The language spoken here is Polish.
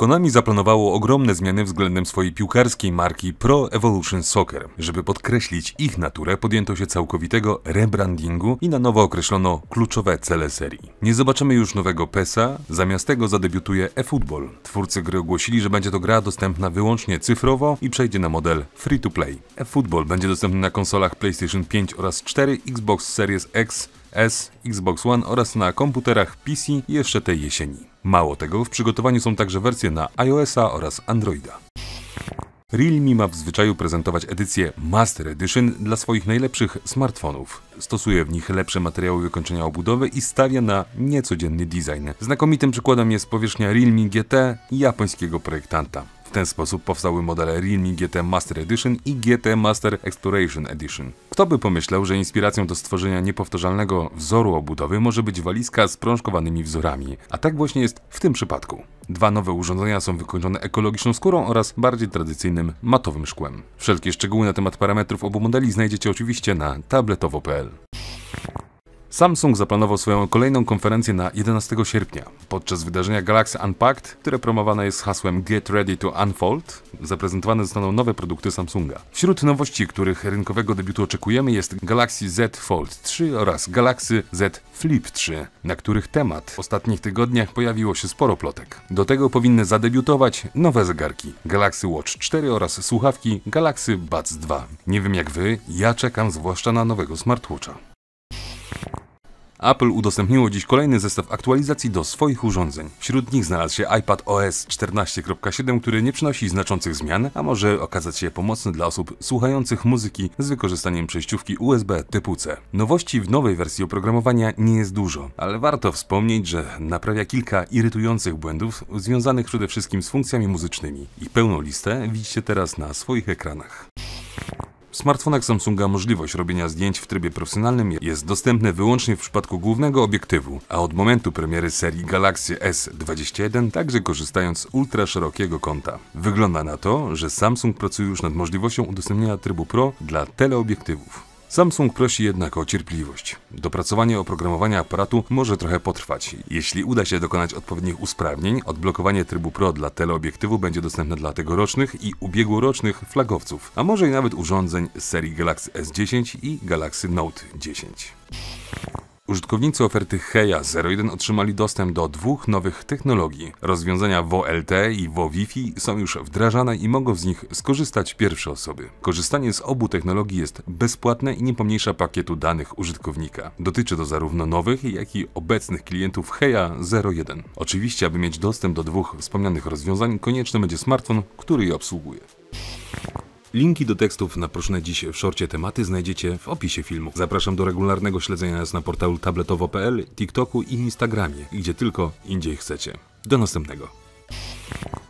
Konami zaplanowało ogromne zmiany względem swojej piłkarskiej marki Pro Evolution Soccer. Żeby podkreślić ich naturę, podjęto się całkowitego rebrandingu i na nowo określono kluczowe cele serii. Nie zobaczymy już nowego PESA, zamiast tego zadebiutuje eFootball. Twórcy gry ogłosili, że będzie to gra dostępna wyłącznie cyfrowo i przejdzie na model free to play. eFootball będzie dostępny na konsolach PlayStation 5 oraz 4, Xbox Series X, S, Xbox One oraz na komputerach PC jeszcze tej jesieni. Mało tego, w przygotowaniu są także wersje na iOS-a oraz Androida. Realme ma w zwyczaju prezentować edycję Master Edition dla swoich najlepszych smartfonów. Stosuje w nich lepsze materiały wykończenia obudowy i stawia na niecodzienny design. Znakomitym przykładem jest powierzchnia Realme GT japońskiego projektanta. W ten sposób powstały modele Realme GT Master Edition i GT Master Exploration Edition. Kto by pomyślał, że inspiracją do stworzenia niepowtarzalnego wzoru obudowy może być walizka z prążkowanymi wzorami, a tak właśnie jest w tym przypadku. Dwa nowe urządzenia są wykończone ekologiczną skórą oraz bardziej tradycyjnym matowym szkłem. Wszelkie szczegóły na temat parametrów obu modeli znajdziecie oczywiście na tabletowo.pl. Samsung zaplanował swoją kolejną konferencję na 11 sierpnia. Podczas wydarzenia Galaxy Unpacked, które promowane jest hasłem Get Ready to Unfold, zaprezentowane zostaną nowe produkty Samsunga. Wśród nowości, których rynkowego debiutu oczekujemy jest Galaxy Z Fold 3 oraz Galaxy Z Flip 3, na których temat w ostatnich tygodniach pojawiło się sporo plotek. Do tego powinny zadebiutować nowe zegarki Galaxy Watch 4 oraz słuchawki Galaxy Buds 2. Nie wiem jak wy, ja czekam zwłaszcza na nowego smartwatcha. Apple udostępniło dziś kolejny zestaw aktualizacji do swoich urządzeń. Wśród nich znalazł się iPad OS 14.7, który nie przynosi znaczących zmian, a może okazać się pomocny dla osób słuchających muzyki z wykorzystaniem przejściówki USB typu C. Nowości w nowej wersji oprogramowania nie jest dużo, ale warto wspomnieć, że naprawia kilka irytujących błędów związanych przede wszystkim z funkcjami muzycznymi. I pełną listę widzicie teraz na swoich ekranach. W smartfonach Samsunga możliwość robienia zdjęć w trybie profesjonalnym jest dostępne wyłącznie w przypadku głównego obiektywu, a od momentu premiery serii Galaxy S21 także korzystając z ultra szerokiego kąta. Wygląda na to, że Samsung pracuje już nad możliwością udostępnienia trybu Pro dla teleobiektywów. Samsung prosi jednak o cierpliwość. Dopracowanie oprogramowania aparatu może trochę potrwać. Jeśli uda się dokonać odpowiednich usprawnień, odblokowanie trybu Pro dla teleobiektywu będzie dostępne dla tegorocznych i ubiegłorocznych flagowców, a może i nawet urządzeń serii Galaxy S10 i Galaxy Note 10. Użytkownicy oferty Heja 01 otrzymali dostęp do dwóch nowych technologii. Rozwiązania WoLT i WoWiFi są już wdrażane i mogą z nich skorzystać pierwsze osoby. Korzystanie z obu technologii jest bezpłatne i nie pomniejsza pakietu danych użytkownika. Dotyczy to zarówno nowych, jak i obecnych klientów Heja 01. Oczywiście, aby mieć dostęp do dwóch wspomnianych rozwiązań, konieczny będzie smartfon, który je obsługuje. Linki do tekstów na proszone dziś w szorcie tematy znajdziecie w opisie filmu. Zapraszam do regularnego śledzenia nas na portalu tabletowo.pl, TikToku i Instagramie, gdzie tylko indziej chcecie. Do następnego.